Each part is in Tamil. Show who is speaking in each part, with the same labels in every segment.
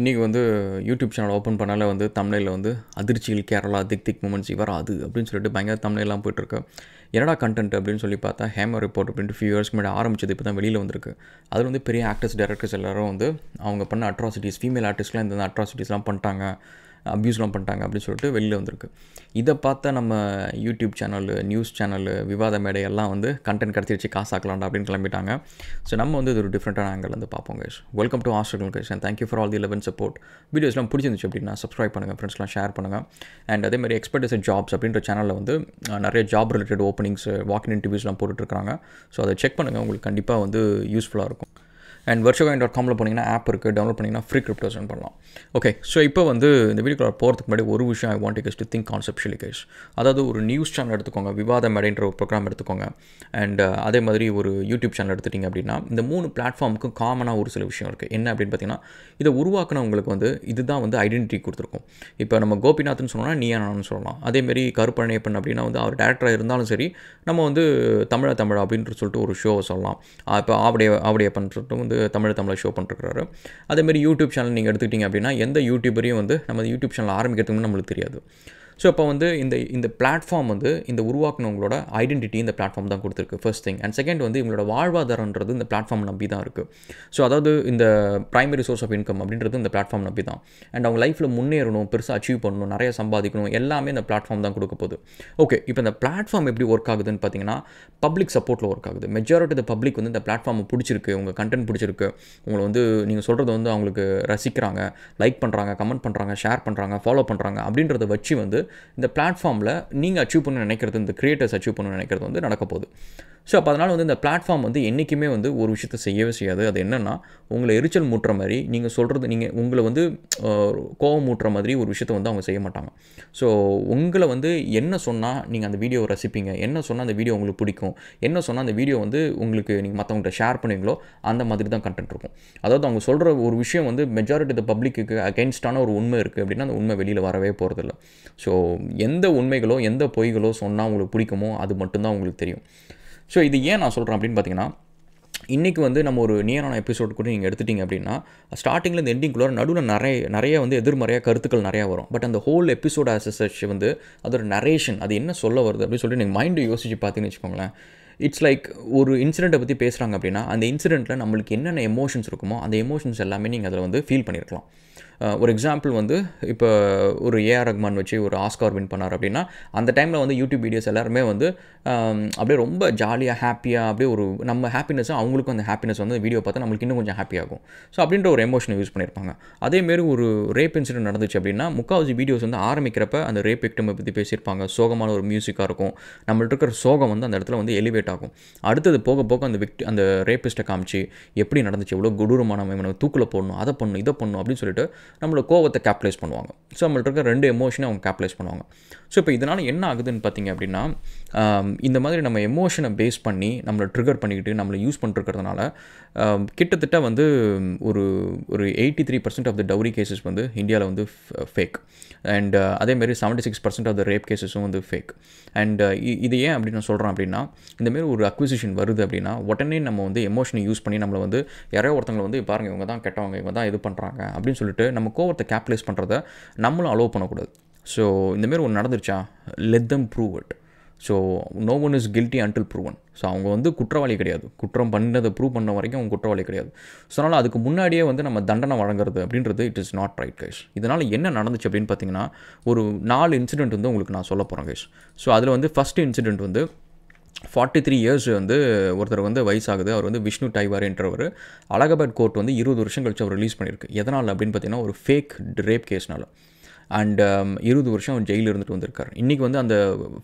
Speaker 1: இன்றைக்கி வந்து யூடியூப் சேனல் ஓப்பன் பண்ணாலே வந்து தமிழில் வந்து அதிர்ச்சியில் கேரளா திக் திக் மூமெண்ட்ஸ் இவர் அது அப்படின்னு சொல்லிட்டு பயங்கர தமிழெல்லாம் போயிட்டுருக்கு என்னடா கண்டென்ட் அப்படின்னு சொல்லி பார்த்தா ஹேமர் ரிப்போர்ட் அப்படின்ட்டு ஃபியூ இயர்ஸ்க்கு முன்னாடி ஆரம்பிச்சது இப்போ தான் வெளியில் வந்திருக்கு அதில் வந்து பெரிய ஆக்டர்ஸ் டேரக்டர்ஸ் எல்லோரும் வந்து அவங்க பண்ண அட்ராசிட்டிஸ் ஃபீமேல் ஆர்டிஸ்ட்லாம் இந்த அட்ராசிட்டிஸ்லாம் பண்ணிட்டாங்க அப்யூஸ்லாம் பண்ணிட்டாங்க அப்படின்னு சொல்லிட்டு வெளியில் வந்திருக்கு இதை பார்த்தா நம்ம யூடியூப் சேனல் நியூஸ் சேனல் விவாத மேடை எல்லாம் வந்து கண்டென்ட் கிடச்சிருச்சு காசாக்கலாம்டா அப்படின்னு கிளம்பிட்டாங்க ஸோ நம்ம வந்து இது ஒரு டிஃப்ரெண்ட்டான ஆங்கிள் வந்து பார்ப்போம் guys welcome to astral guys and thank you for all the love and support வீடியோஸ்லாம் பிடிச்சிருந்துச்சு அப்படின்னா சப்ஸ்கிரைப் பண்ணுங்கள் ஃப்ரெண்ட்ஸ்லாம் ஷேர் பண்ணுங்கள் அண்ட் அதேமாதிரி எக்ஸ்பர்டிஸ் ஜாப்ஸ் அப்படின்ற சேனலில் வந்து நிறைய ஜாப் ரிலேட்டட் ஓப்பனிங்ஸ் வாக்கின் இன்டர்வியூஸ்லாம் போட்டுட்ருக்காங்க ஸோ அதை செக் பண்ணுங்கள் உங்களுக்கு கண்டிப்பாக வந்து யூஸ்ஃபுல்லாக இருக்கும் அண்ட் வர்ஷகாயின் டாட் காமில் போனீங்கன்னா ஆப் இருக்குது டவுன்லோட் பண்ணிங்கன்னா ஃப்ரீ சென்ட் பண்ணலாம் ஓகே ஸோ இப்போ வந்து இந்த வீடியோக்குள்ள போகிறதுக்கு முன்னாடி ஒரு விஷயம் I want guys to think conceptually guys அதாவது ஒரு நியூஸ் சேனல் எடுத்துக்கோங்க விவாத மேடைன்ற ஒரு ப்ரோக்ராம் எடுத்துக்கோங்க அண்ட் uh, அதே மாதிரி ஒரு யூடியூப் சேனல் எடுத்துட்டிங்க அப்படின்னா இந்த மூணு பிளாட்ஃபார்முக்கும் காமனாக ஒரு சில விஷயம் இருக்குது என்ன அப்படின்னு பார்த்தீங்கன்னா இதை உருவாக்குனவங்களுக்கு வந்து இதுதான் வந்து ஐடென்டிட்டி கொடுத்துருக்கும் இப்போ நம்ம கோபிநாத்னு சொன்னால் நீ நானும் சொல்லலாம் அதேமாரி கருப்பழனியப்பன் அப்படின்னா வந்து அவர் டேரக்டராக இருந்தாலும் சரி நம்ம வந்து தமிழ தமிழ் அப்படின்ட்டு சொல்லிட்டு ஒரு ஷோவை சொல்லலாம் இப்போ ஆவடைய ஆவடையப்பன் சொல்லிட்டு வந்து தமிழ் தமிழை ஷோ பண்ணிருக்கிறாரு அதேமாதிரி யூடியூப் சேனல் நீங்கள் எடுத்துக்கிட்டிங்க அப்படின்னா எந்த யூடியூபரையும் வந்து நம்ம யூடியூப் சேனல் ஆரம்பிக்கிறதுக்குன்னு நம்மளுக்கு தெரியாது ஸோ அப்போ வந்து இந்த இந்த பிளாட்ஃபார்ம் வந்து இந்த உருவாக்குனவங்களோட ஐடென்டிட்டி இந்த பிளாட்ஃபார்ம் தான் கொடுத்துருக்கு ஃபர்ஸ்ட் திங் அண்ட் செகண்ட் வந்து இவங்களோட வாழ்வாதாரன்றது இந்த பிளாட்ஃபார்ம் நம்பி தான் இருக்குது ஸோ அதாவது இந்த ப்ரைமரி சோர்ஸ் ஆஃப் இன்கம் அப்படின்றது இந்த பிளாட்ஃபார்ம் நம்பி தான் அண்ட் அவங்க லைஃப்பில் முன்னேறணும் பெருசாக அச்சீவ் பண்ணணும் நிறைய சம்பாதிக்கணும் எல்லாமே இந்த பிளாட்ஃபார்ம் தான் கொடுக்க போகுது ஓகே இப்போ இந்த பிளாட்ஃபார்ம் எப்படி ஒர்க் ஆகுதுன்னு பார்த்தீங்கன்னா பப்ளிக் சப்போர்ட்டில் ஒர்க் ஆகுது மெஜாரிட்டி த பப்ளிக் வந்து இந்த பிளாட்ஃபார்மை பிடிச்சிருக்கு உங்கள் கண்டென்ட் பிடிச்சிருக்கு உங்களை வந்து நீங்கள் சொல்கிறது வந்து அவங்களுக்கு ரசிக்கிறாங்க லைக் பண்ணுறாங்க கமெண்ட் பண்ணுறாங்க ஷேர் பண்ணுறாங்க ஃபாலோ பண்ணுறாங்க அப்படின்றத வச்சு வந்து இந்த பிளாட்ஃபார்மில் நீங்கள் அச்சீவ் பண்ண நினைக்கிறது இந்த கிரியேட்டர்ஸ் அச்சீவ் பண்ண நினைக்கிறது வந்து நடக்க போகுது ஸோ அப்போ அதனால் வந்து இந்த பிளாட்ஃபார்ம் வந்து என்றைக்குமே வந்து ஒரு விஷயத்தை செய்யவே செய்யாது அது என்னென்னா உங்களை எரிச்சல் மூட்டுற மாதிரி நீங்கள் சொல்கிறது நீங்கள் உங்களை வந்து கோவம் மூட்டுற மாதிரி ஒரு விஷயத்த வந்து அவங்க செய்ய மாட்டாங்க ஸோ உங்களை வந்து என்ன சொன்னால் நீங்கள் அந்த வீடியோவை ரசிப்பீங்க என்ன சொன்னால் அந்த வீடியோ உங்களுக்கு பிடிக்கும் என்ன சொன்னால் அந்த வீடியோ வந்து உங்களுக்கு நீங்கள் மற்றவங்கள்ட்ட ஷேர் பண்ணுவீங்களோ அந்த மாதிரி தான் கண்டென்ட் இருக்கும் அதாவது அவங்க சொல்கிற ஒரு விஷயம் வந்து மெஜாரிட்டி த பப்ளிக்கு அகேன்ஸ்டான ஒரு உண்மை இருக்குது அப்படின்னா அந்த உண்மை வெளியில் வரவே போகிறதில்ல ஸோ எந்த உண்மைகளோ எந்த பொய்களோ சொன்னால் உங்களுக்கு பிடிக்குமோ அது மட்டும்தான் உங்களுக்கு தெரியும் ஸோ இது ஏன் நான் சொல்கிறேன் அப்படின்னு பார்த்தீங்கன்னா இன்றைக்கி வந்து நம்ம ஒரு நியரான எபிசோட் கூட நீங்கள் எடுத்துட்டிங்க அப்படின்னா ஸ்டார்டிங்கில் இந்த எண்டிங் குள்ளே நடுவில் நிறைய நிறைய வந்து எதிர்மறையாக கருத்துக்கள் நிறையா வரும் பட் அந்த ஹோல் எபிசோட் ஆசஸ் வந்து அதோட நரேஷன் அது என்ன சொல்ல வருது அப்படின்னு சொல்லிட்டு நீங்கள் மைண்டு யோசிச்சு பார்த்தீங்கன்னு வச்சுக்கோங்களேன் இட்ஸ் லைக் ஒரு இன்சிடெண்ட்டை பற்றி பேசுகிறாங்க அப்படின்னா அந்த இன்சிடெண்ட்டில் நம்மளுக்கு என்னென்ன எமோஷன்ஸ் இருக்குமோ அந்த எமோஷன்ஸ் எல்லாமே நீங்கள் அதில் வந்து ஃபீல் பண்ணியிருக்கலாம் ஒரு எக்ஸாம்பிள் வந்து இப்போ ஒரு ஏஆர் ரஹ்மான் வச்சு ஒரு ஆஸ்கார் வின் பண்ணார் அப்படின்னா அந்த டைமில் வந்து யூடியூப் வீடியோஸ் எல்லாருமே வந்து அப்படியே ரொம்ப ஜாலியாக ஹாப்பியாக அப்படியே ஒரு நம்ம ஹாப்பினஸ் அவங்களுக்கும் அந்த ஹாப்பினஸ் வந்து வீடியோ பார்த்தா நம்மளுக்கு இன்னும் கொஞ்சம் ஹாப்பியாகும் ஸோ அப்படின்ற ஒரு எமோஷனை யூஸ் பண்ணியிருப்பாங்க அதேமாரி ஒரு ரேப் இன்சிடென்ட் நடந்துச்சு அப்படின்னா முக்கால்வாசி வீடியோஸ் வந்து ஆரம்பிக்கிறப்ப அந்த ரேப் விக்டமை பற்றி பேசியிருப்பாங்க சோகமான ஒரு மியூசிக்காக இருக்கும் நம்மள்ட்ட இருக்கிற சோகம் வந்து அந்த இடத்துல வந்து எலிவேட் ஆகும் அடுத்தது போக போக அந்த விக்ட் அந்த ரேப்பிஸ்ட்டை காமிச்சு எப்படி நடந்துச்சு எவ்வளோ கொடூரமான தூக்கில் போடணும் அதை பண்ணணும் இதை பண்ணணும் அப்படின்னு சொல்லிட்டு நம்மளோட கோவத்தை கேப்டலைஸ் பண்ணுவாங்க ஸோ நம்மள்ட்ட இருக்க ரெண்டு எமோஷனை அவங்க கேப்டலைஸ் பண்ணுவாங்க ஸோ இப்போ இதனால் என்ன ஆகுதுன்னு பார்த்தீங்க அப்படின்னா இந்த மாதிரி நம்ம எமோஷனை பேஸ் பண்ணி நம்மளை ட்ரிகர் பண்ணிக்கிட்டு நம்மளை யூஸ் பண்ணிருக்கிறதுனால கிட்டத்தட்ட வந்து ஒரு ஒரு eighty three percent of the dowry cases வந்து இந்தியாவில் வந்து ஃபேக் அண்ட் அதேமாரி seventy six percent of the rape கேசஸும் வந்து ஃபேக் அண்ட் uh, இது ஏன் அப்படின்னு நான் சொல்கிறேன் அப்படின்னா இந்தமாரி ஒரு அக்விசிஷன் வருது அப்படின்னா உடனே நம்ம வந்து எமோஷனை யூஸ் பண்ணி நம்மளை வந்து யாரோ ஒருத்தங்களை வந்து பாருங்கள் இவங்க தான் கெட்டவங்க இவங்க தான் இது பண்ணுறாங்க அப்படின்னு சொல்லிட்டு நம்ம கோவத்தை கேப்டலைஸ் பண்ணுறத நம்மளும் அலோவ் பண்ணக்கூடாது ஸோ இந்தமாரி ஒன்று நடந்துருச்சா let them prove it so no one is guilty until proven so அவங்க வந்து குற்றவாளி கிடையாது குற்றம் பண்ணதை ப்ரூவ் பண்ண வரைக்கும் அவங்க குற்றவாளி கிடையாது ஸோ அதனால் அதுக்கு முன்னாடியே வந்து நம்ம தண்டனை வழங்குறது அப்படின்றது it is not right guys இதனால் என்ன நடந்துச்சு அப்படின்னு பார்த்தீங்கன்னா ஒரு நாலு இன்சிடெண்ட் வந்து உங்களுக்கு நான் சொல்ல போகிறேன் கைஸ் ஸோ அதில் வந்து ஃபஸ்ட்டு இன்சிடெண்ட் வந்து ஃபார்ட்டி த்ரீ இயர்ஸ் வந்து ஒருத்தர் வந்து வயசாகுது அவர் வந்து விஷ்ணு டைவார் என்றவர் அலகாபாத் கோர்ட் வந்து இருபது வருஷம் கழிச்சு அவர் ரிலீஸ் பண்ணியிருக்கு எதனால் அப்படின்னு பார்த்தீங்கன்னா ஒரு ஃபேக் ரேப் கேஸ்னால அண்ட் இருபது வருஷம் அவன் ஜெயிலில் இருந்துட்டு வந்திருக்கார் இன்றைக்கி வந்து அந்த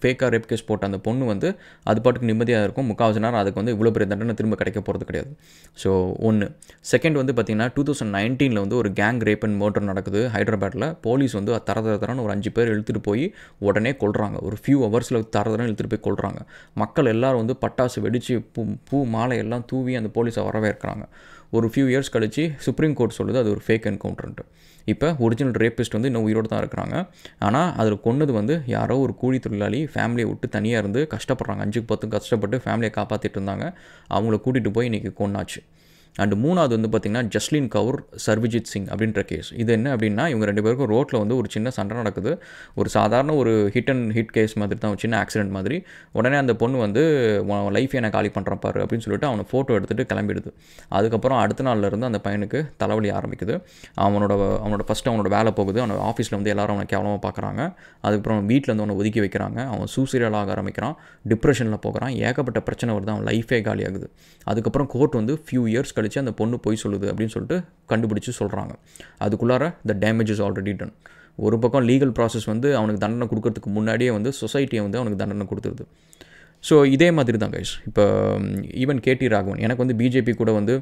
Speaker 1: ஃபேக்காக ரேப் கேஸ் போட்ட அந்த பொண்ணு வந்து அது பாட்டுக்கு நிம்மதியாக இருக்கும் முக்கால்வாசி நேரம் அதுக்கு வந்து இவ்வளோ பெரிய தண்டனை திரும்ப கிடைக்க போகிறது கிடையாது ஸோ ஒன்று செகண்ட் வந்து பார்த்திங்கன்னா டூ தௌசண்ட் நைன்டீனில் வந்து ஒரு கேங் ரேப் அண்ட் மோட்டர் நடக்குது ஹைதராபாத்தில் போலீஸ் வந்து தர தரன்னு ஒரு அஞ்சு பேர் இழுத்துட்டு போய் உடனே கொள்கிறாங்க ஒரு ஃபியூ ஹவர்ஸில் தர தரம் இழுத்துட்டு போய் கொள்கிறாங்க மக்கள் எல்லோரும் வந்து பட்டாசு வெடித்து பூ பூ மாலை எல்லாம் தூவி அந்த போலீஸை வரவேற்கிறாங்க ஒரு ஃபியூ இயர்ஸ் கழித்து சுப்ரீம் கோர்ட் சொல்லுது அது ஒரு ஃபேக் என்கவுண்டர்ன்ட்டு இப்போ ஒரிஜினல் ரேபிஸ்ட் வந்து இன்னும் உயிரோடு தான் இருக்கிறாங்க ஆனால் அதில் கொண்டது வந்து யாரோ ஒரு கூலி தொழிலாளி ஃபேமிலியை விட்டு தனியாக இருந்து கஷ்டப்படுறாங்க அஞ்சுக்கு பத்துக்கு கஷ்டப்பட்டு ஃபேமிலியை காப்பாற்றிட்டு இருந்தாங்க அவங்கள கூட்டிகிட்டு போய் இன்றைக்கி கொண்டாச்சு அண்ட் மூணாவது வந்து பார்த்திங்கன்னா ஜஸ்லின் கவுர் சர்விஜித் சிங் அப்படின்ற கேஸ் இது என்ன அப்படின்னா இவங்க ரெண்டு பேருக்கும் ரோட்டில் வந்து ஒரு சின்ன சண்டை நடக்குது ஒரு சாதாரண ஒரு ஹிட் அண்ட் ஹிட் கேஸ் மாதிரி தான் ஒரு சின்ன ஆக்சிடென்ட் மாதிரி உடனே அந்த பொண்ணு வந்து லைஃப் என்ன காலி பண்ணுறான் பாரு அப்படின்னு சொல்லிட்டு அவனை ஃபோட்டோ எடுத்துகிட்டு கிளம்பிடுது அதுக்கப்புறம் அடுத்த நாள்லேருந்து அந்த பையனுக்கு தலைவலி ஆரம்பிக்குது அவனோட அவனோட ஃபஸ்ட்டு அவனோட வேலை போகுது அவனோட ஆஃபீஸில் வந்து எல்லாரும் அவனை கேவலமாக பார்க்குறாங்க அதுக்கப்புறம் வீட்டில் வந்து அவனை ஒதுக்கி வைக்கிறாங்க அவன் சூசைடல் ஆக ஆரம்பிக்கிறான் டிப்ரெஷனில் போகிறான் ஏகப்பட்ட பிரச்சனை வருது அவன் லைஃபே காலியாகுது அதுக்கப்புறம் கோர்ட் வந்து ஃபியூ இயர்ஸ் கழித்து அந்த பொண்ணு பொய் சொல்லுது அப்படின்னு சொல்லிட்டு கண்டுபிடிச்சி சொல்கிறாங்க அதுக்குள்ளார the damage is already done ஒரு பக்கம் லீகல் ப்ராசஸ் வந்து அவனுக்கு தண்டனை கொடுக்கறதுக்கு முன்னாடியே வந்து சொசைட்டியை வந்து அவனுக்கு தண்டனை கொடுத்துருது ஸோ இதே மாதிரி தான் கைஸ் இப்போ ஈவன் கேடி ராகவன் எனக்கு வந்து பிஜேபி கூட வந்து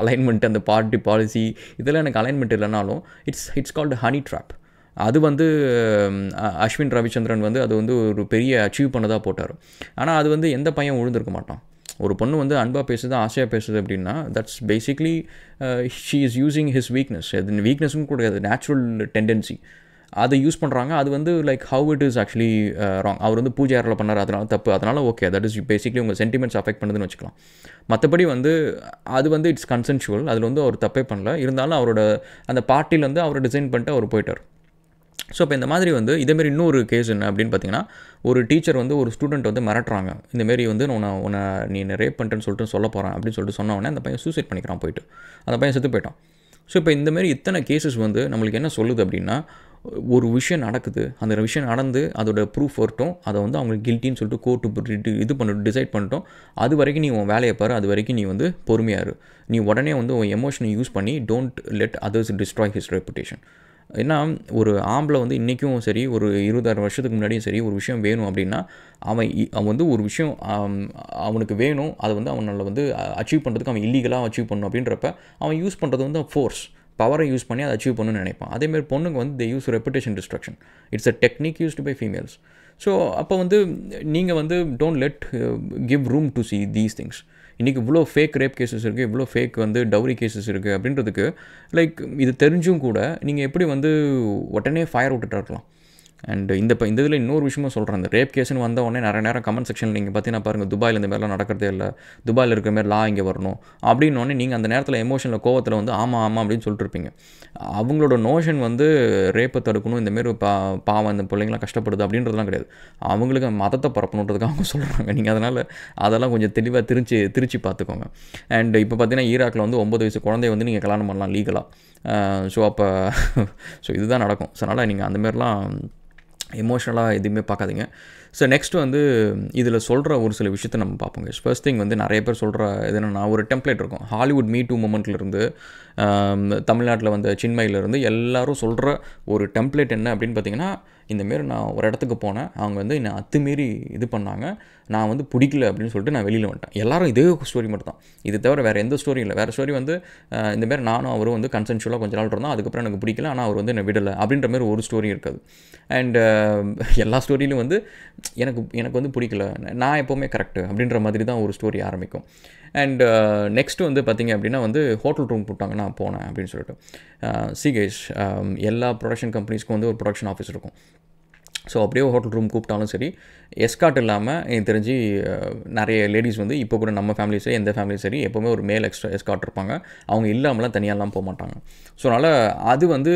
Speaker 1: அலைன்மெண்ட் அந்த பார்ட்டி பாலிசி இதெல்லாம் எனக்கு அலைன்மெண்ட் இல்லைனாலும் it's it's called honey trap அது வந்து அஸ்வின் ரவிச்சந்திரன் வந்து அது வந்து ஒரு பெரிய அச்சீவ் பண்ணதாக போட்டார் ஆனால் அது வந்து எந்த பையன் உழுந்திருக்க மாட்டான் ஒரு பொண்ணு வந்து அன்பாக பேசுது ஆசையாக பேசுது அப்படின்னா that's basically she is using his weakness அது வீக்னஸும் கூட நேச்சுரல் டெண்டன்சி அதை யூஸ் பண்ணுறாங்க அது வந்து like how it is actually wrong அவர் வந்து பூஜை அறையில் பண்ணார் அதனால் தப்பு அதனால் ஓகே தட் இஸ் பேசிக்லி உங்கள் சென்டிமெண்ட்ஸ் அஃபெக்ட் பண்ணுதுன்னு வச்சுக்கலாம் மற்றபடி வந்து அது வந்து இட்ஸ் கன்சென்ஷுவல் அதில் வந்து அவர் தப்பே பண்ணல இருந்தாலும் அவரோட அந்த பார்ட்டியில் வந்து அவர் டிசைன் பண்ணிட்டு அவர் போயிட்டார் ஸோ இப்போ இந்த மாதிரி வந்து இதேமாரி இன்னொரு கேஸ் என்ன அப்படின்னு பார்த்தீங்கன்னா ஒரு டீச்சர் வந்து ஒரு ஸ்டூடெண்ட் வந்து மிரட்டுறாங்க இந்தமாரி வந்து உன்னை உன்னை நீ ரேப் பண்ணிட்டேன்னு சொல்லிட்டு சொல்ல போகிறேன் அப்படின்னு சொல்லிட்டு உடனே அந்த பையன் சூசைட் பண்ணிக்கிறான் போயிட்டு அந்த பையன் செத்து போயிட்டான் ஸோ இப்போ இந்தமாரி இத்தனை கேசஸ் வந்து நம்மளுக்கு என்ன சொல்லுது அப்படின்னா ஒரு விஷயம் நடக்குது அந்த விஷயம் நடந்து அதோட ப்ரூஃப் வரட்டும் அதை வந்து அவங்களுக்கு கில்ட்டின்னு சொல்லிட்டு கோர்ட்டு இது பண்ணிட்டு டிசைட் பண்ணிட்டோம் அது வரைக்கும் நீ உன் வேலையை பாரு அது வரைக்கும் நீ வந்து பொறுமையாரு நீ உடனே வந்து உன் எமோஷனை யூஸ் பண்ணி don't let others destroy his reputation ஏன்னா ஒரு ஆம்பளை வந்து இன்றைக்கும் சரி ஒரு இருபதாறு வருஷத்துக்கு முன்னாடியும் சரி ஒரு விஷயம் வேணும் அப்படின்னா அவன் அவன் வந்து ஒரு விஷயம் அவனுக்கு வேணும் அதை வந்து அவனால் வந்து அச்சீவ் பண்ணுறதுக்கு அவன் இல்லீகலாக அச்சீவ் பண்ணணும் அப்படின்றப்ப அவன் யூஸ் பண்ணுறது வந்து ஃபோர்ஸ் பவரை யூஸ் பண்ணி அதை அச்சீவ் பண்ணணும்னு நினைப்பான் அதேமாதிரி பொண்ணுங்க வந்து they use reputation destruction it's a technique used by females so அப்போ வந்து நீங்கள் வந்து don't let give room to see these things இன்றைக்கி இவ்வளோ ஃபேக் ரேப் கேசஸ் இருக்குது இவ்வளோ ஃபேக் வந்து டவுரி கேசஸ் இருக்குது அப்படின்றதுக்கு லைக் இது தெரிஞ்சும் கூட நீங்கள் எப்படி வந்து உடனே ஃபயர் விட்டுட்டு இருக்கலாம் அண்ட் இந்த இப்போ இந்த இதில் இன்னொரு விஷயமும் சொல்கிறேன் அந்த ரேப் கேஸ்னு வந்த உடனே நிறைய நேரம் கமெண்ட் செக்ஷனில் நீங்கள் பார்த்தீங்கன்னா பாருங்கள் துபாயில் இந்த மாதிரிலாம் நடக்கிறதே இல்லை துபாயில் இருக்கிற மாதிரி லா இங்கே வரணும் அப்படின்னோடனே நீங்கள் அந்த நேரத்தில் எமோஷனில் கோவத்தில் வந்து ஆமாம் ஆமாம் அப்படின்னு சொல்லிட்டுருப்பீங்க அவங்களோட நோஷன் வந்து ரேப்பை தடுக்கணும் இந்தமாரி பா பாவம் இந்த பிள்ளைங்களாம் கஷ்டப்படுது அப்படின்றதுலாம் கிடையாது அவங்களுக்கு மதத்தை பரப்பணுன்றதுக்காக அவங்க சொல்கிறாங்க நீங்கள் அதனால் அதெல்லாம் கொஞ்சம் தெளிவாக திருச்சி திருச்சி பார்த்துக்கோங்க அண்ட் இப்போ பார்த்தீங்கன்னா ஈராக்கில் வந்து ஒம்பது வயசு குழந்தைய வந்து நீங்கள் கல்யாணம் பண்ணலாம் லீகலாக ஸோ அப்போ ஸோ இதுதான் நடக்கும் ஸோ அதனால் நீங்கள் அந்தமாரிலாம் எமோஷ்னலாக எதுவுமே பார்க்காதீங்க ஸோ நெக்ஸ்ட் வந்து இதில் சொல்கிற ஒரு சில விஷயத்தை நம்ம பார்ப்போங்க ஃபர்ஸ்ட் திங் வந்து நிறைய பேர் சொல்கிற இது என்னென்னா ஒரு டெம்ப்ளேட் இருக்கும் ஹாலிவுட் மீ டூ மூமெண்ட்லேருந்து தமிழ்நாட்டில் வந்த சின்மையிலேருந்து எல்லோரும் சொல்கிற ஒரு டெம்ப்ளேட் என்ன அப்படின்னு பார்த்தீங்கன்னா இந்தமாரி நான் ஒரு இடத்துக்கு போனேன் அவங்க வந்து என்னை அத்துமீறி இது பண்ணாங்க நான் வந்து பிடிக்கல அப்படின்னு சொல்லிட்டு நான் வெளியில் வந்துட்டேன் எல்லாரும் இதே ஸ்டோரி மட்டும் தான் இது தவிர வேறு எந்த ஸ்டோரியும் இல்லை வேறு ஸ்டோரி வந்து இந்தமாரி நானும் அவரும் வந்து கன்சென்ஷுவலாக கொஞ்ச நாள் இருந்தோம் அதுக்கப்புறம் எனக்கு பிடிக்கல ஆனால் அவர் வந்து என்னை விடலை அப்படின்ற மாதிரி ஒரு ஸ்டோரி இருக்காது அண்ட் எல்லா ஸ்டோரியிலும் வந்து எனக்கு எனக்கு வந்து பிடிக்கல நான் எப்போவுமே கரெக்டு அப்படின்ற மாதிரி தான் ஒரு ஸ்டோரி ஆரம்பிக்கும் அண்ட் நெக்ஸ்ட்டு uh, வந்து பார்த்திங்க அப்படின்னா வந்து ஹோட்டல் ரூம் போட்டாங்க நான் போனேன் அப்படின்னு சொல்லிட்டு சிகேஷ் எல்லா ப்ரொடக்ஷன் கம்பெனிஸ்க்கும் வந்து ஒரு ப்ரொடக்ஷன் ஆஃபீஸ் இருக்கும் ஸோ அப்படியே ஹோட்டல் ரூம் கூப்பிட்டாலும் சரி எஸ்காட் இல்லாமல் எனக்கு தெரிஞ்சு நிறைய லேடிஸ் வந்து இப்போ கூட நம்ம ஃபேமிலி சரி எந்த ஃபேமிலியும் சரி எப்போவுமே ஒரு மேல் எக்ஸ்ட்ரா எஸ்காட் இருப்பாங்க அவங்க இல்லாமலாம் தனியாலாம் போக மாட்டாங்க ஸோ அதனால் அது வந்து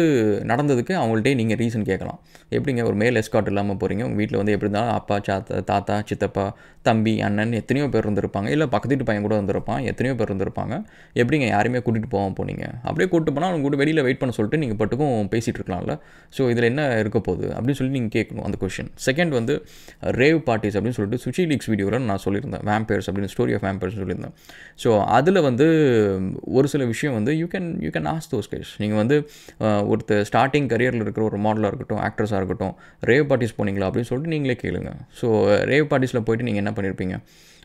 Speaker 1: நடந்ததுக்கு அவங்கள்ட்டே நீங்கள் ரீசன் கேட்கலாம் எப்படிங்க ஒரு மேல் எஸ்காட் இல்லாமல் போகிறீங்க உங்கள் வீட்டில் வந்து எப்படி இருந்தாலும் அப்பா சாத்தா தாத்தா சித்தப்பா தம்பி அண்ணன் எத்தனையோ பேர் இருந்திருப்பாங்க இல்லை பக்கத்து வீட்டு பையன் கூட வந்திருப்பான் எத்தனையோ பேர் இருந்திருப்பாங்க எப்படிங்க யாருமே கூட்டிகிட்டு போவோம் போனீங்க அப்படியே கூப்பிட்டு போனால் அவங்க கூட வெளியில் வெயிட் பண்ண சொல்லிட்டு நீங்கள் பட்டுக்கும் பேசிகிட்டு இருக்கலாம்ல ஸோ இதில் என்ன இருக்க போகுது அப்படின்னு சொல்லி நீங்கள் கேட்கணும் அந்த கொஷின் செகண்ட் வந்து ரேவ் பார்ட்டிஸ் அப்படின்னு சொல்லிட்டு சுச்சி லீக்ஸ் வீடியோவில் நான் சொல்லியிருந்தேன் வேம்பயர்ஸ் அப்படின்னு ஸ்டோரி ஆஃப் வேம்பயர்ஸ் சொல்லியிருந்தேன் ஸோ அதில் வந்து ஒரு சில விஷயம் வந்து you can you can ask those cases நீங்கள் வந்து ஒருத்தர் ஸ்டார்டிங் கரியரில் இருக்கிற ஒரு மாடலாக இருக்கட்டும் ஆக்ட்ரஸாக இருக்கட்டும் ரேவ் பார்ட்டிஸ் போனீங்களா அப்படின்னு சொல்லிட்டு நீங்களே கேளுங்க ஸோ ரேவ் பார்ட்டிஸில் போயிட்டு நீங்கள் என்ன பண்ணியிருப்பீங்க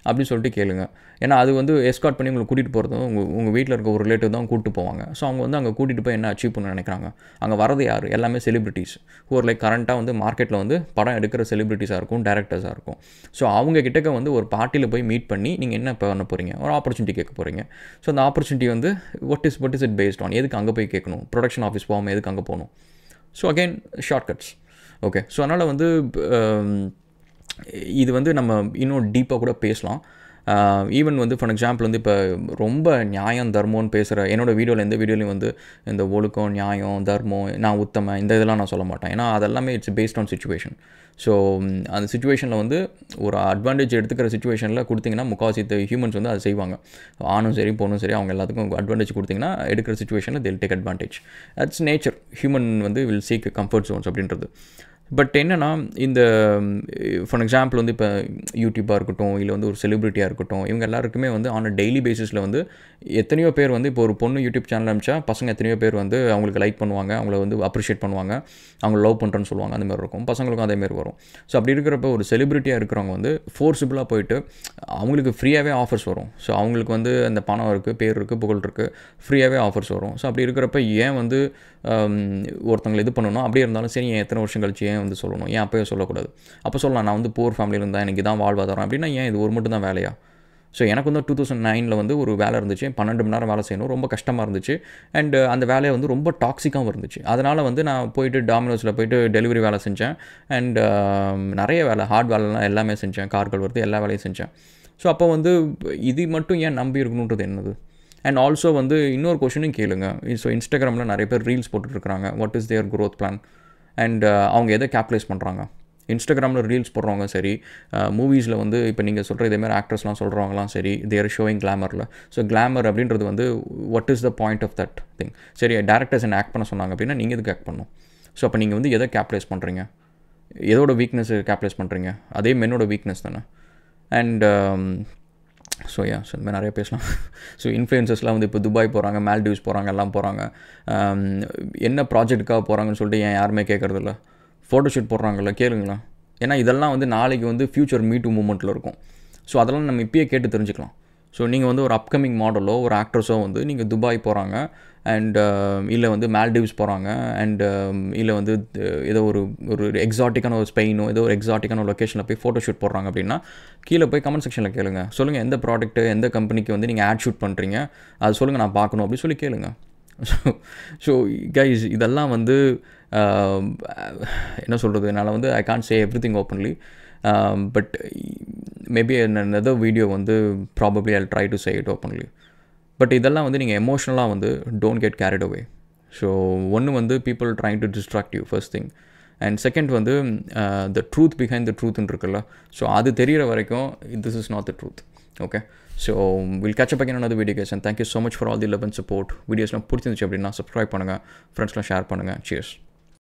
Speaker 1: அப்படின்னு சொல்லிட்டு கேளுங்க ஏன்னா அது வந்து எஸ்கார்ட் பண்ணி உங்களை கூட்டிகிட்டு போகிறதும் உங்கள் உங்கள் வீட்டில் இருக்க ஒரு ரிலேட்டிவ் தான் கூப்பிட்டு போவாங்க ஸோ அவங்க வந்து அங்கே கூட்டிகிட்டு போய் என்ன அச்சீவ் பண்ண நினைக்கிறாங்க அங்கே வரது யார் எல்லாமே செலிபிரிட்டிஸ் ஒரு லைக் கரண்ட்டாக வந்து மார்க்கெட்டில் வந்து படம் எடுக்கிற செலிபிரிட்டிஸாக இருக்கும் டேரக்டர்ஸாக இருக்கும் ஸோ அவங்க கிட்டக்க வந்து ஒரு பார்ட்டியில் போய் மீட் பண்ணி நீங்கள் என்ன பண்ண போகிறீங்க ஒரு ஆப்பர்ச்சுனிட்டி கேட்க போகிறீங்க ஸோ அந்த ஆப்பர்ச்சுனிட்டி வந்து what is what is it based on எதுக்கு அங்கே போய் கேட்கணும் ப்ரொடக்ஷன் ஆஃபீஸ் போகாமல் எதுக்கு அங்கே போகணும் so again guts okay so அதனால் வந்து இது வந்து நம்ம இன்னும் டீப்பாக கூட பேசலாம் ஈவன் வந்து ஃபார் எக்ஸாம்பிள் வந்து இப்போ ரொம்ப நியாயம் தர்மம்னு பேசுகிற என்னோடய வீடியோவில் எந்த வீடியோலையும் வந்து இந்த ஒழுக்கம் நியாயம் தர்மம் நான் உத்தம இந்த இதெல்லாம் நான் சொல்ல மாட்டேன் ஏன்னா அதெல்லாமே it's based on situation so அந்த சுச்சுவேஷனில் வந்து ஒரு அட்வான்டேஜ் எடுத்துக்கிற சுச்சுவேஷனில் கொடுத்தீங்கன்னா முக்காவாசி ஹியூமன்ஸ் வந்து அதை செய்வாங்க ஆணும் சரி பொண்ணும் சரி அவங்க எல்லாத்துக்கும் அட்வான்டேஜ் கொடுத்தீங்கன்னா எடுக்கிற சுச்சுவேஷனில் they'll take advantage it's nature human வந்து வில் சீக் கம்ஃபர்ட் ஜோன்ஸ் அப்படின்றது பட் என்னென்னா இந்த ஃபார் எக்ஸாம்பிள் வந்து இப்போ யூடியூப்பாக இருக்கட்டும் இல்லை வந்து ஒரு செலிப்ரிட்டியாக இருக்கட்டும் இவங்க எல்லாருக்குமே வந்து ஆன் அ டெய்லி பேசிஸில் வந்து எத்தனையோ பேர் வந்து இப்போ ஒரு பொண்ணு யூடியூப் சேனல் அமிச்சா பசங்க எத்தனையோ பேர் வந்து அவங்களுக்கு லைக் பண்ணுவாங்க அவங்கள வந்து அப்ரிஷியேட் பண்ணுவாங்க அவங்க லவ் பண்ணுறேன்னு சொல்லுவாங்க அந்த மாதிரி இருக்கும் பசங்களுக்கும் அதேமாரி வரும் ஸோ அப்படி இருக்கிறப்ப ஒரு செலிபிரிட்டியாக இருக்கிறவங்க வந்து ஃபோர்ஸிபிளாக போயிட்டு அவங்களுக்கு ஃப்ரீயாகவே ஆஃபர்ஸ் வரும் ஸோ அவங்களுக்கு வந்து அந்த பணம் இருக்குது பேர் இருக்குது புகழ் இருக்குது ஃப்ரீயாகவே ஆஃபர்ஸ் வரும் ஸோ அப்படி இருக்கிறப்ப ஏன் வந்து ஒருத்தங்களை இது பண்ணணும் அப்படியே இருந்தாலும் சரி ஏன் எத்தனை வருஷம் கழிச்சு ஏன் வந்து சொல்லணும் ஏன் அப்போயே சொல்லக்கூடாது அப்போ சொல்லலாம் நான் வந்து போர் ஃபேமிலியில் இருந்தால் எனக்கு தான் வாழ்வாதாரம் அப்படின்னா ஏன் இது ஒரு மட்டும் தான் வேலையா ஸோ எனக்கு வந்து டூ தௌசண்ட் நைனில் வந்து ஒரு வேலை இருந்துச்சு பன்னெண்டு மணி நேரம் வேலை செய்யணும் ரொம்ப கஷ்டமாக இருந்துச்சு அண்டு uh, அந்த வேலையை வந்து ரொம்ப டாக்ஸிக்காகவும் இருந்துச்சு அதனால் வந்து நான் போயிட்டு டாமினோஸில் போயிட்டு டெலிவரி வேலை செஞ்சேன் அண்டு um, நிறைய வேலை ஹார்ட் வேலைலாம் எல்லாமே செஞ்சேன் கார்கள் வருது எல்லா வேலையும் செஞ்சேன் ஸோ அப்போ வந்து இது மட்டும் ஏன் நம்பி இருக்கணுன்றது என்னது அண்ட் ஆல்சோ வந்து இன்னொரு கொஷினும் கேளுங்க ஸோ இன்ஸ்டாகிராமில் நிறைய பேர் ரீல்ஸ் போட்டுட்ருக்காங்க what is their growth plan and uh, அவங்க எதை கேப்டலைஸ் பண்ணுறாங்க இன்ஸ்டாகிராமில் ரீல்ஸ் போடுறவங்க சரி மூவிஸில் uh, வந்து இப்போ நீங்கள் சொல்கிற இதேமாதிரி ஆக்ட்ரஸ்லாம் சொல்கிறவங்களாம் சரி தேர் ஷோயிங் கிளாமரில் ஸோ கிளாமர் அப்படின்றது வந்து what is the point of that thing சரி டேரக்டர்ஸ் என்ன ஆக்ட் பண்ண சொன்னாங்க அப்படின்னா நீங்கள் எதுக்கு ஆக்ட் பண்ணும் ஸோ அப்போ நீங்கள் வந்து எதை கேப்டலைஸ் பண்ணுறீங்க எதோட வீக்னஸ் கேப்டலைஸ் பண்ணுறீங்க அதே மென்னோட வீக்னஸ் தானே அண்ட் ஸோ ஏன் ஸோ இந்தமாதிரி நிறைய பேசலாம் ஸோ இன்ஃப்ளூயன்சஸ்லாம் வந்து இப்போ துபாய் போகிறாங்க மேல்டிவ்ஸ் போகிறாங்க எல்லாம் போகிறாங்க um, என்ன ப்ராஜெக்ட்டுக்காக போகிறாங்கன்னு சொல்லிட்டு ஏன் யாருமே கேட்குறதில்ல ஃபோட்டோஷூட் போடுறாங்கல்ல கேளுங்களேன் ஏன்னா இதெல்லாம் வந்து நாளைக்கு வந்து ஃப்யூச்சர் மீட்டு மூமெண்ட்டில் இருக்கும் ஸோ அதெல்லாம் நம்ம இப்பயே கேட்டு தெரிஞ்சுக்கலாம் ஸோ நீங்கள் வந்து ஒரு அப்கமிங் மாடலோ ஒரு ஆக்ட்ரஸோ வந்து நீங்கள் துபாய் போகிறாங்க அண்ட் um, இல்லை வந்து மேல்டிவ்ஸ் போகிறாங்க அண்ட் um, இல்லை வந்து ஏதோ ஒரு ஒரு எக்ஸாட்டிக்கான ஒரு ஸ்பெயினோ ஏதோ ஒரு எக்ஸாட்டிக்கான ஒரு லொக்கேஷனில் போய் ஃபோட்டோ ஷூட் போடுறாங்க அப்படின்னா கீழே போய் கமெண்ட் செக்ஷனில் கேளுங்க சொல்லுங்கள் எந்த ப்ராடக்ட்டு எந்த கம்பெனிக்கு வந்து நீங்கள் ஆட் ஷூட் பண்ணுறீங்க அது சொல்லுங்கள் நான் பார்க்கணும் அப்படின்னு சொல்லி கேளுங்க ஸோ ஸோ கைஸ் இதெல்லாம் வந்து um, என்ன சொல்கிறது என்னால் வந்து I can't say everything openly but maybe என்னதோ வீடியோ வந்து probably I try to say it openly but இதெல்லாம் வந்து நீங்கள் எமோஷனலாக வந்து don't get carried away so ஒன்று வந்து people trying to distract you first thing and second வந்து த ட்ரூத் பிஹைண்ட் த ட்ரூத்னு இருக்குல்ல ஸோ அது தெரிகிற வரைக்கும் this is not the truth okay so will catch up another video case and thank you so much for all the love and support வீடியோஸ்லாம் பிடிச்சிருந்துச்சு அப்படின்னா சப்ஸ்கிரைப் பண்ணுங்கள் ஃப்ரெண்ட்ஸ்லாம் ஷேர் பண்ணுங்கள் சியர்ஸ்